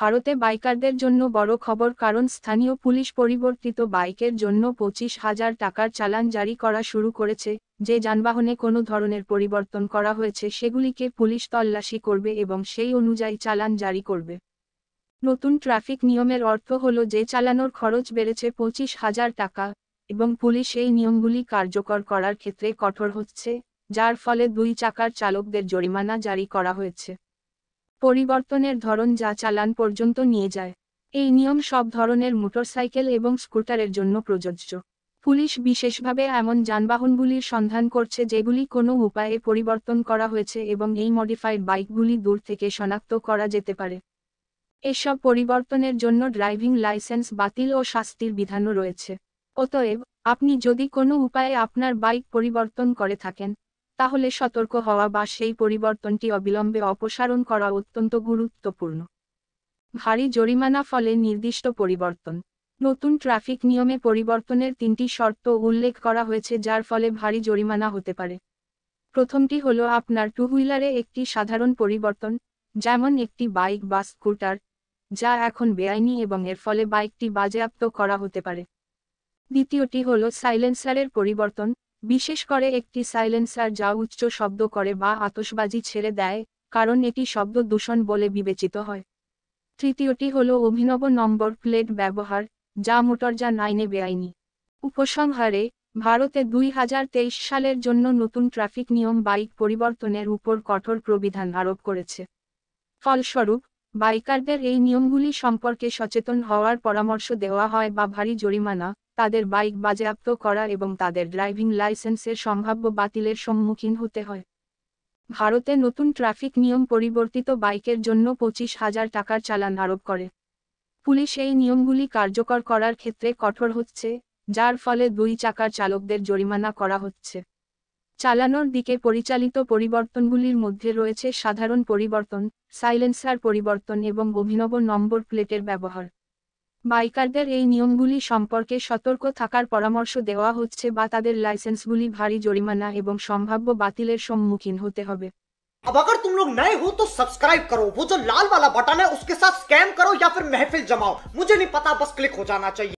ভারতে বাইকারদের জন্য বড় খবর কারণ স্থানীয় পুলিশ পরিবর্তিত বাইকের জন্য পঁচিশ হাজার টাকার চালান জারি করা শুরু করেছে যে যানবাহনে কোনো ধরনের পরিবর্তন করা হয়েছে সেগুলিকে পুলিশ তল্লাশি করবে এবং সেই অনুযায়ী চালান জারি করবে নতুন ট্রাফিক নিয়মের অর্থ হল যে চালানোর খরচ বেড়েছে পঁচিশ হাজার টাকা এবং পুলিশ এই নিয়মগুলি কার্যকর করার ক্ষেত্রে কঠোর হচ্ছে যার ফলে দুই চাকার চালকদের জরিমানা জারি করা হয়েছে পরিবর্তনের ধরন যা চালান পর্যন্ত নিয়ে যায় এই নিয়ম সব ধরনের মোটরসাইকেল এবং স্কুটারের জন্য প্রযোজ্য পুলিশ বিশেষভাবে এমন যানবাহনগুলির সন্ধান করছে যেগুলি কোনো উপায়ে পরিবর্তন করা হয়েছে এবং এই মডিফাইড বাইকগুলি দূর থেকে শনাক্ত করা যেতে পারে এসব পরিবর্তনের জন্য ড্রাইভিং লাইসেন্স বাতিল ও শাস্তির বিধানও রয়েছে অতএব আপনি যদি কোনো উপায়ে আপনার বাইক পরিবর্তন করে থাকেন তাহলে সতর্ক হওয়া বা সেই পরিবর্তনটি অবিলম্বে অপসারণ করা অত্যন্ত গুরুত্বপূর্ণ ভারী জরিমানা ফলে নির্দিষ্ট পরিবর্তন নতুন ট্রাফিক নিয়মে পরিবর্তনের তিনটি শর্ত উল্লেখ করা হয়েছে যার ফলে ভারী জরিমানা হতে পারে প্রথমটি হল আপনার টু হুইলারে একটি সাধারণ পরিবর্তন যেমন একটি বাইক বা স্কুটার যা এখন বেআইনি এবং এর ফলে বাইকটি বাজেয়াপ্ত করা হতে পারে দ্বিতীয়টি হল সাইলেন্সারের পরিবর্তন বিশেষ করে একটি সাইলেন্সার যা উচ্চ শব্দ করে বা আতসবাজি ছেড়ে দেয় কারণ এটি শব্দ দূষণ বলে বিবেচিত হয় তৃতীয়টি হল অভিনব নম্বর প্লেট ব্যবহার যা মোটরজা নাইনে বেআইনি উপসংহারে ভারতে দুই সালের জন্য নতুন ট্রাফিক নিয়ম বাইক পরিবর্তনের উপর কঠোর প্রবিধান আরোপ করেছে ফলস্বরূপ বাইকারদের এই নিয়মগুলি সম্পর্কে সচেতন হওয়ার পরামর্শ দেওয়া হয় বা ভারী জরিমানা তাদের বাইক বাজেয়াপ্ত করা এবং তাদের ড্রাইভিং লাইসেন্সের সম্ভাব্য বাতিলের সম্মুখীন হতে হয় ভারতে নতুন ট্রাফিক নিয়ম পরিবর্তিত বাইকের জন্য পঁচিশ হাজার টাকার চালান আরোপ করে পুলিশ এই নিয়মগুলি কার্যকর করার ক্ষেত্রে কঠোর হচ্ছে যার ফলে দুই চাকার চালকদের জরিমানা করা হচ্ছে চালানোর দিকে পরিচালিত পরিবর্তনগুলির মধ্যে রয়েছে সাধারণ পরিবর্তন সাইলেন্সার পরিবর্তন এবং অভিনব নম্বর প্লেটের ব্যবহার বাইকারদের এই নিয়মগুলি সম্পর্কে সতর্ক থাকার পরামর্শ দেওয়া হচ্ছে বা তাদের লাইসেন্সগুলি ভারী জরিমানা এবং সম্ভাব্য বাতিলের সম্মুখীন হতে হবে अब अगर तुम लोग नए हो तो सब्सक्राइब करो वो जो लाल वाला बटन है उसके साथ स्कैम करो या फिर महफिल जमाओ मुझे नहीं पता बस क्लिक हो जाना चाहिए